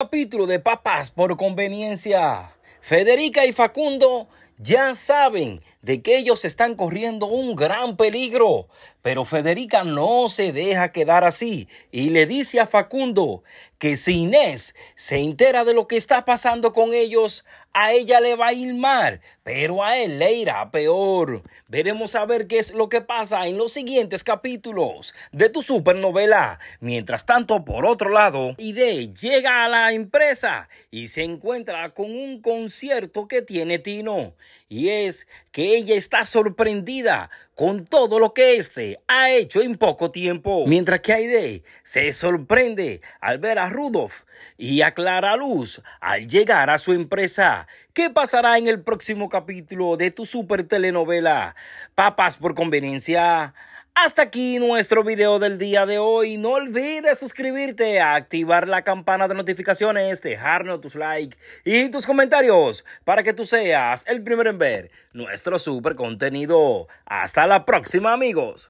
capítulo de papas por Conveniencia. Federica y Facundo ya saben de que ellos están corriendo un gran peligro, pero Federica no se deja quedar así y le dice a Facundo que si Inés se entera de lo que está pasando con ellos, a ella le va a ir mal, pero a él le irá peor. Veremos a ver qué es lo que pasa en los siguientes capítulos de tu supernovela. Mientras tanto, por otro lado, Ide llega a la empresa y se encuentra con un concierto que tiene Tino. Y es que ella está sorprendida con todo lo que este ha hecho en poco tiempo. Mientras que Aide se sorprende al ver a Rudolf y a Clara Luz al llegar a su empresa. ¿Qué pasará en el próximo capítulo de tu super telenovela? Papas por conveniencia. Hasta aquí nuestro video del día de hoy. No olvides suscribirte, activar la campana de notificaciones, dejarnos tus likes y tus comentarios para que tú seas el primero en ver nuestro super contenido. Hasta la próxima amigos.